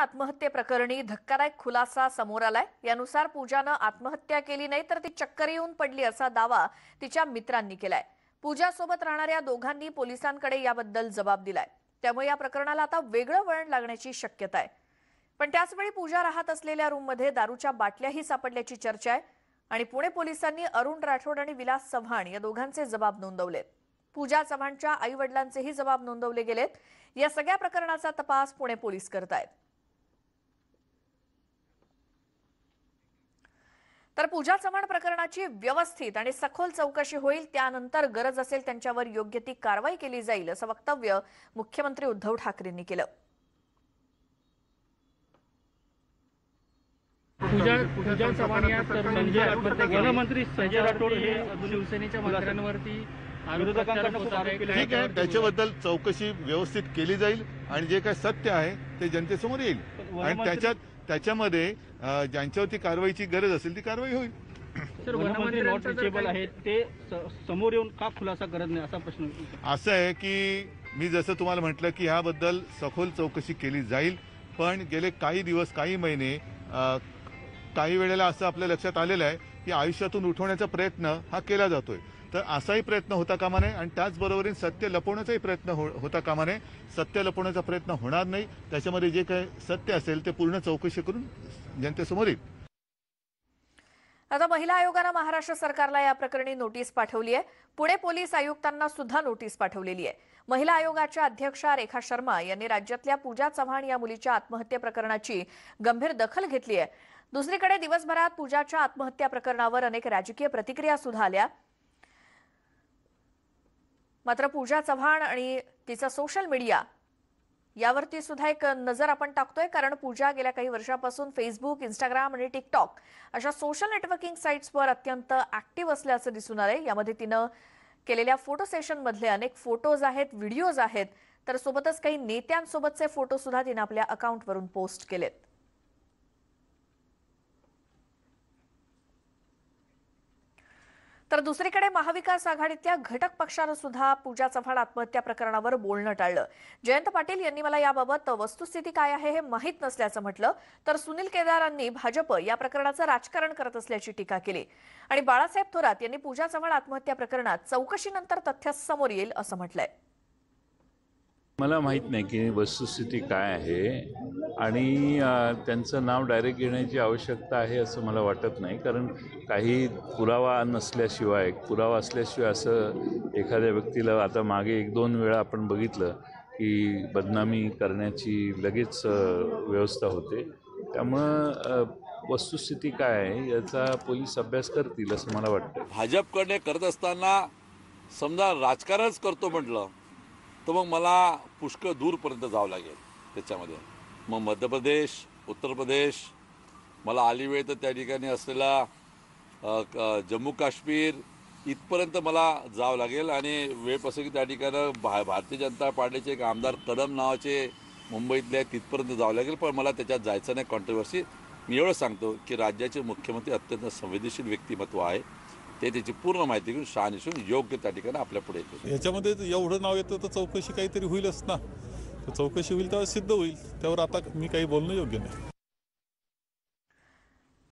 आत्महत्येप्रकरणी धक्कादायक खुलासा समोर आलाय यानुसार पूजानं आत्महत्या केली नाही तर ती चक्कर येऊन पडली असा दावा तिच्या मित्रांनी केलाय पूजासोबत राहणाऱ्या दोघांनी पोलिसांकडे याबद्दल जबाब दिलाय त्यामुळे या प्रकरणाला आता वेगळं वळण लागण्याची शक्यता आहे पण त्याचवेळी पूजा राहत असलेल्या रूममध्ये दारूच्या बाटल्याही सापडल्याची चर्चा आहे आणि पुणे पोलिसांनी अरुण राठोड आणि विलास चव्हाण या दोघांचे जबाब नोंदवलेत पूजा चव्हाणच्या आई वडिलांचेही जबाब नोंदवले गेलेत या सगळ्या प्रकरणाचा तपास पुणे पोलीस करत आहेत तर पूजा चव्हाण प्रकरणाची व्यवस्थित आणि सखोल चौकशी होईल त्यानंतर गरज असेल त्यांच्यावर योग्य ती कारवाई केली जाईल असं वक्तव्य मुख्यमंत्री उद्धव ठाकरेंनी केलं पूजा पूजा चव्हाण म्हणजे संजय राठोड हे शिवसेनेच्या मंत्र्यांवरती ठीक आहे त्याच्याबद्दल चौकशी व्यवस्थित केली जाईल आणि जे काय सत्य आहे ते जनतेसमोर येईल आणि त्याच्यात त्याच्यामध्ये ज्यांच्यावरती कारवाईची गरज असेल ती कारवाई होईल समोर येऊन का खुलासा करत नाही असा प्रश्न असं आहे की मी जसं तुम्हाला म्हटलं की ह्याबद्दल सखोल चौकशी केली जाईल पण गेले काही दिवस काही महिने काही वेळेला असं आपल्या लक्षात आलेलं आहे की आयुष्यातून उठवण्याचा प्रयत्न हा केला जातोय तर असाही प्रयत्न होता कामा नये आणि त्याचबरोबर सत्य लपवण्याचाही प्रयत्न हो होता कामा नये सत्य लपवण्याचा प्रयत्न होणार नाही त्याच्यामध्ये जे काही सत्य असेल ते पूर्ण चौकशी करून जनतेसमोर येईल आता महिला आयोगानं महाराष्ट्र सरकारला या प्रकरणी नोटीस पाठवली आहे पुणे पोलीस आयुक्तांना सुद्धा नोटीस पाठवलेली आहे महिला आयोगाच्या अध्यक्षा रेखा शर्मा यांनी राज्यातल्या पूजा चव्हाण या मुलीच्या आत्महत्या प्रकरणाची गंभीर दखल घेतली आहे दुसरीकडे दिवसभरात पूजाच्या आत्महत्या प्रकरणावर अनेक राजकीय प्रतिक्रिया सुद्धा आल्या मात्र पूजा चव्हाण आणि तिचा सोशल मीडिया यावरती सुद्धा एक नजर आपण टाकतोय कारण पूजा गेल्या काही वर्षापासून फेसबुक इंस्टाग्राम आणि टिकटॉक अशा सोशल नेटवर्किंग साईट्सवर अत्यंत ऍक्टिव्ह असल्याचं दिसून आलंय यामध्ये तिनं केलेल्या फोटो मधले अनेक फोटोज आहेत व्हिडिओज आहेत तर सोबतच काही नेत्यांसोबतचे फोटो सुद्धा तिनं आपल्या अकाउंटवरून पोस्ट केलेत तर दुसरीकडे महाविकास आघाडीतल्या घटक पक्षानं सुद्धा पूजा चव्हाण आत्महत्या प्रकरणावर बोलणं टाळलं जयंत पाटील यांनी मला याबाबत वस्तुस्थिती काय आहे हे माहीत नसल्याचं म्हटलं तर सुनील केदारांनी भाजप या प्रकरणाचं राजकारण करत असल्याची टीका केली आणि बाळासाहेब थोरात यांनी पूजा चव्हाण आत्महत्या प्रकरणात चौकशीनंतर तथ्य समोर येईल असं म्हटलंय मला माहीत नाही की वस्तुस्थिती काय आहे आणि त्यांचं नाव डायरेक्ट घेण्याची आवश्यकता आहे असं मला वाटत नाही कारण काही पुरावा नसल्याशिवाय पुरावा असल्याशिवाय असं एखाद्या व्यक्तीला आता मागे एक दोन वेळा आपण बघितलं की बदनामी करण्याची लगेच व्यवस्था होते त्यामुळं वस्तुस्थिती काय आहे याचा पोलीस अभ्यास करतील असं मला वाटतं भाजपकडे करत असताना समजा राजकारणच करतो म्हटलं तर मग मला पुष्कळ दूरपर्यंत जावं लागेल त्याच्यामध्ये मग मध्य प्रदेश उत्तर प्रदेश मला आली वेळ तर त्या ठिकाणी असलेला जम्मू काश्मीर इथपर्यंत मला जावं लागेल आणि वेळ की त्या ठिकाणं भा भारतीय जनता पार्टीचे एक आमदार कदम नावाचे मुंबईतले आहेत तिथपर्यंत जावं लागेल पण मला त्याच्यात जायचं नाही कॉन्ट्रवर्सी मी एवढं सांगतो की राज्याचे मुख्यमंत्री अत्यंत संवेदनशील व्यक्तिमत्व आहे ते त्याची पूर्ण माहिती घेऊन शहानिसून योग्य त्या ठिकाणी आपल्या पुढे येतो याच्यामध्ये एवढं नाव येतं तर चौकशी काहीतरी होईलच ना तर चौकशी होईल तेव्हा सिद्ध होईल त्यावर आता मी काही बोलणं योग्य नाही